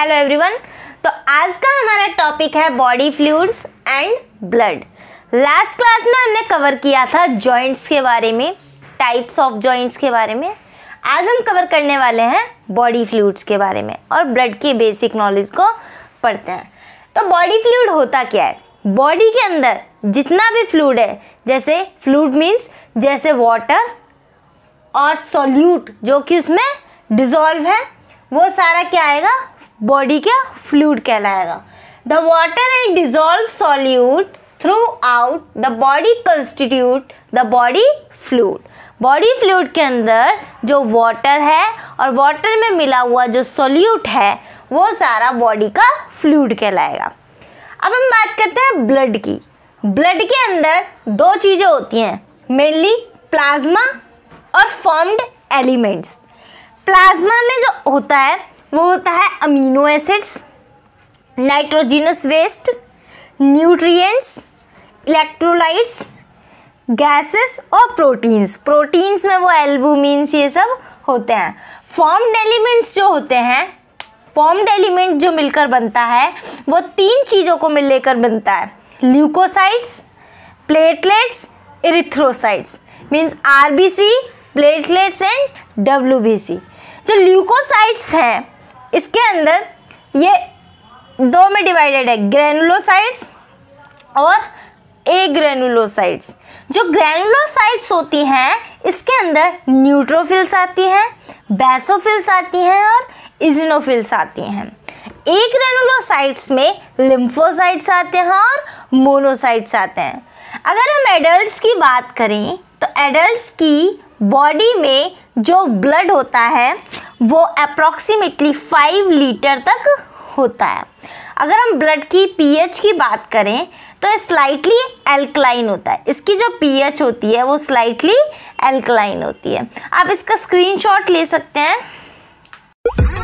hello everyone तो आज का हमारा टॉपिक है body fluids and blood last class में हमने कवर किया था जॉइंट्स के बारे में टाइप्स ऑफ जॉइंट्स के बारे में आज हम कवर करने वाले हैं बॉडी फ्लूड्स के बारे में और ब्लड के बेसिक नॉलेज को पढ़ते हैं तो बॉडी फ्लूड होता क्या है बॉडी के अंदर जितना भी फ्लूड है जैसे फ्लूड मीन्स जैसे वाटर और सॉल्यूट जो कि उसमें डिजॉल्व है वो सारा क्या आएगा बॉडी का फ्लूड कहलाएगा the water and dissolve solute throughout the body constitute the body fluid body fluid के अंदर जो वाटर है और वाटर में मिला हुआ जो सॉल्यूट है वो सारा बॉडी का फ्लूड कहलाएगा अब हम बात करते हैं ब्लड की ब्लड के अंदर दो चीज़ें होती हैं मेनली प्लाज्मा और फॉर्म्ड एलिमेंट्स प्लाज्मा में जो होता है वो होता है amino acids nitrogenous waste nutrients electrolytes gases और प्रोटीन्स प्रोटीन्स में वो एल्बुमिन्स ये सब होते हैं फॉर्म्ड एलिमेंट्स जो होते हैं फॉर्म्ड एलिमेंट जो मिलकर बनता है वो तीन चीज़ों को मिल लेकर बनता है leucocytes platelets erythrocytes means R platelets and W जो ल्यूकोसाइट्स हैं इसके अंदर ये दो में डिवाइडेड है ग्रेनुलोसाइड्स और ए ग्रेनुलोसाइड्स जो ग्रेनुलोसाइड्स होती हैं इसके अंदर न्यूट्रोफिल्स आती हैं बेसोफिल्स आती हैं और इजिनोफिल्स आती हैं ए ग्रेनुलोसाइट्स में लिम्फोसाइट्स आते हैं और मोनोसाइट्स आते हैं अगर हम एडल्ट्स की बात करें तो एडल्ट्स की बॉडी में जो ब्लड होता है वो अप्रॉक्सीमेटली फाइव लीटर तक होता है अगर हम ब्लड की पीएच की बात करें तो स्लाइटली एल्कलाइन होता है इसकी जो पीएच होती है वो स्लाइटली एल्कलाइन होती है आप इसका स्क्रीनशॉट ले सकते हैं